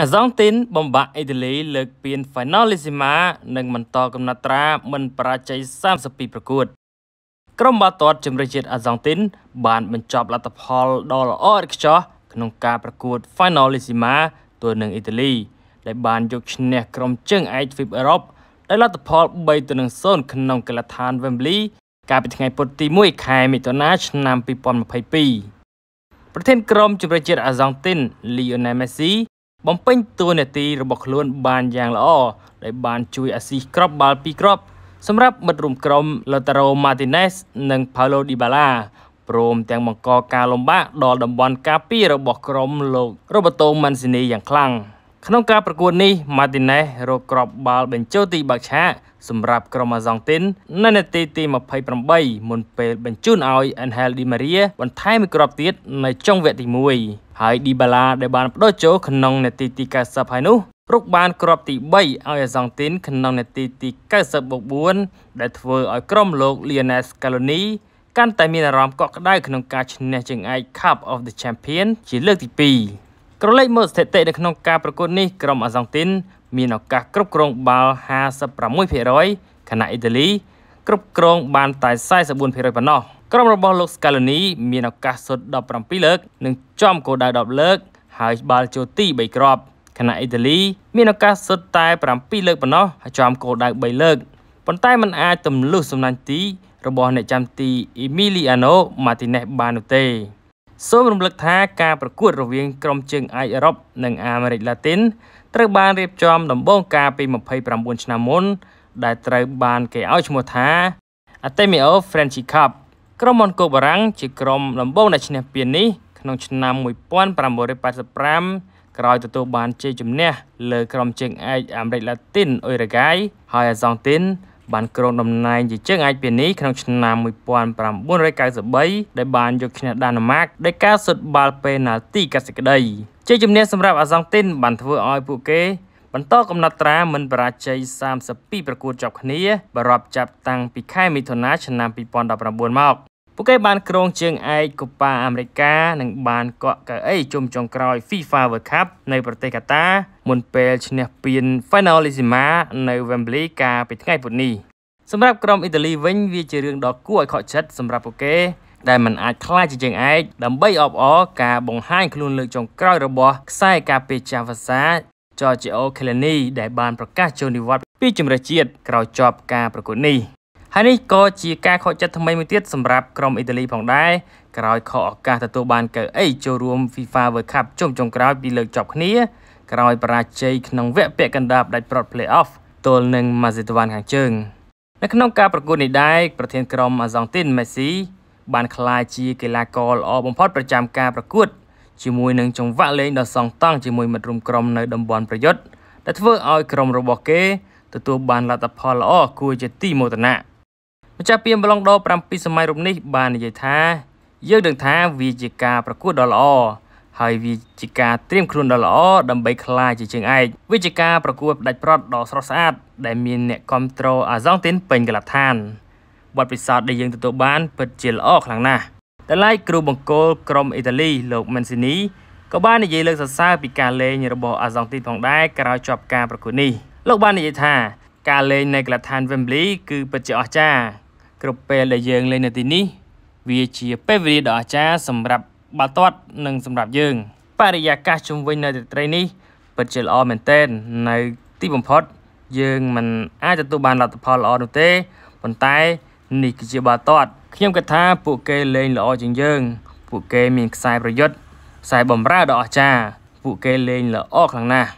អាសង់ទីនបំបាក់អ៊ីតាលីលើកពាន Finalissima និងបន្តកំណត់ត្រាមិនប្រាជ័យ32ប្រកួតក្រុមបាល់ទាត់ជម្រើសជាតិអាសង់ទីន បាន បញ្ចប់លទ្ធផលដ៏ល្អឥតខ្ចោះក្នុងការប្រកួត Finalissima ទល់នឹងអ៊ីតាលីដែលបានយកឈ្នះក្រុមជើងឯកទ្វីបអឺរ៉ុបដោយលទ្ធផល3-0ក្នុងកីឡដ្ឋាន Wembley កាលពីថ្ងៃពុធទី1ខែមិថុនាឆ្នាំ2022ប្រធានក្រុមជម្រើសជាតិអាសង់ទីន Lionel Messi បំពេញតួនាទីរបស់ខ្លួនបានយ៉ាងល្អដែលបានជួយអាស៊ីសគ្រាប់បាល់ពីរគ្រាប់សម្រាប់មិត្តរួមក្រុម Lautaro Martinez និង Paulo Dybala ព្រមទាំងបង្កការលំបាកដល់តំបន់ការពាររបស់ក្រុមលោក Roberto Mancini យ៉ាងខ្លាំងក្នុងការប្រកួតនេះ Martinez រកគ្រាប់បាល់បញ្ចូលទីបាក់ឆាកសម្រាប់ក្រុមអាសង់ទីននៅនាទីទី28មុនពេលបញ្ជូនឲ្យ Angel Di Maria បន្ថែមមួយគ្រាប់ទៀតនៅចុងវគ្គទី1ហើយ Dybala ដែលបានផ្ដោចូលក្នុងនាទីទី90ហើយនោះរុកបានគ្រាប់ទី3ឲ្យអាសង់ទីនក្នុងនាទីទី94ដែលធ្វើឲ្យក្រុមលោក Lionel Scaloni កាន់តែមានអារម្មណ៍កក់ក្ដៅក្នុងការឈ្នះជើងឯក Cup of the Champion ជាលើកទី2ក្រឡេកមើលស្ថិតិនៅក្នុងការប្រកួតនេះក្រុមអាសង់ទីនមានឱកាសគ្រប់គ្រងបាល់56%ខណៈអ៊ីតាលីគ្រប់គ្រងបាន តែ44%ប៉ុណ្ណោះក្រុមរបស់លោក Scaloni មានឱកាសសុទ្ធ17លើក និងចំគោលដៅ10លើកហើយបាល់ចូលទី3គ្រាប់ខណៈអ៊ីតាលី មានឱកាសសុទ្ធតែ7លើកប៉ុណ្ណោះហើយចំគោលដៅ3លើកប៉ុន្តែมันអាចទម្លុះសំណាញ់ទី របស់ អ្នកចាំទី Emiliano Martinez បាននោះទេ សូមរំលឹកថាការប្រកួតរវាងក្រុមជើងឯកអឺរ៉ុបនិងអាមេរិកឡាទីនត្រូវបានរៀបចំដំបូងកាលពី29ឆ្នាំមុនដែលត្រូវបានគេឲ្យឈ្មោះថា Atemio French Cup ក្រុមមនគោបារាំងជាក្រុមដំបូងដែលឈ្នះពាននេះក្នុងឆ្នាំ1985ក្រោយទទួលបានជ័យជំនះ លើក្រុមជើងឯកអាមេរិកឡាទីនអ៊ុយរ៉ាហ្គាយហើយអាសង់ទីនបានគ្រងតំណែងជាជើងឯកពាណិជ្ជក្នុងឆ្នាំ1993ដែលបានយកឈ្នះដាណឺម៉ាកដោយការសុតបាល់ពេណាល់ទីកាត់សេចក្តីជាជំនះសម្រាប់អាសង់ទីនបានធ្វើឲ្យពួកគេ បន្តកំណត់ត្រាមិនបរាជ័យ32ប្រកួតជាប់គ្នាបរាប់ចាប់តាំងពីខែមិថុនាឆ្នាំ2019មក ពួកគេបានគ្រងជើងឯកកូប៉ាអាមេរិកានិងបានកក់កៅអីជុំចុងក្រោយ FIFA World Cup នៅប្រទេសកាតាមុនពេលឈ្នះពាន Finalissima នៅ Wembley កាលពីថ្ងៃពុធនេះ។សម្រាប់ក្រុមអ៊ីតាលីវិញវាជារឿងដ៏គួរឲ្យខកចិត្តសម្រាប់ពួកគេដែលមិនអាចខ្លាចជាជាងឯកដើម្បីអបអរការបង្ហាញខ្លួនលើកចុងក្រោយរបស់ខ្សែការពារចាស់វសាចរជាអូខេឡានីដែលបានប្រកាសចូលនិវត្តន៍ពីជំនឿជាតិក្រោយចប់ការប្រកួតនេះហើយនេះក៏ជាការខកចិត្តថ្មីមួយទៀតសម្រាប់ក្រុមអ៊ីតាលីផងដែរក្រោយខកឱកាសទទួលបានកៅអីចូលរួម FIFA World Cup ជុំចុងក្រោយពីលើកចប់គ្នាក្រោយបរាជ័យក្នុងវគ្គពាក់កណ្ដាលដាច់ប្រត់ Playoff ទល់នឹងម៉ាស៊ីតវ៉ានខាងជើង។នៅក្នុងការប្រកួតនេះដែរប្រធានក្រុមអាសង់ទីនមេស៊ីបានក្លាយជាកីឡាករល្អបំផុតប្រចាំការប្រកួតជាមួយនឹងចង្វាក់លេងដ៏សង់តង់ជាមួយមិត្តរួមក្រុមនៅតំបន់ប្រយុទ្ធដែលធ្វើឲ្យក្រុមរបស់គេទទួលបានលទ្ធផលល្អគួរជាទីមោទនៈម្ចាស់ពានបឡុងដរ7សម័យរូបនេះបាននិយាយថាយើងដឹងថាវាជាការប្រកួតដ៏ល្អហើយវាជាការត្រៀមខ្លួនដ៏ល្អដើម្បីក្លាយជាជើងឯកវាជាការប្រកួតផ្ដាច់ប្រត់ដ៏ស្រស់ស្អាត ដែលមានអ្នកគ្រប់គ្រងអាសង់ទីនពេញកលដ្ឋានបទពិសោធន៍ដែលយើងទទួលបានពិតជាល្អខ្លាំងណាស់តម្លៃគ្រូបង្គោលក្រុមអ៊ីតាលី លោកម៉ាន់ស៊ីនីក៏បាននិយាយលើកសរសើរពីការលេងរបស់អាសង់ទីន ផងដែរក្រោយចប់ការប្រកួតនេះលោកបាននិយាយថា ការលេងនៅកីឡដ្ឋាន Wembley គឺពិតជាអស្ចារ្យគ្រប់ពេលដែលយើងលេងនៅទីនេះវាជាពេលវេលាដ៏អស្ចារ្យសម្រាប់បាល់ទាត់និងសម្រាប់យើងបរិយាកាសជុំវិញនៅរាត្រីនេះពិតជាល្អមែនទែននៅទីបំផុត យើងមិនអាចទទួលបានលទ្ធផលល្អនោះទេប៉ុន្តែនេះគឺជាបាល់ទាត់ ខ្ញុំគិតថាពួកគេលេងល្អជាងយើង ពួកគេ មានខ្សែប្រយុទ្ធខ្សែបំរើដ៏អស្ចារ្យពួកគេលេងល្អខ្លាំងណាស់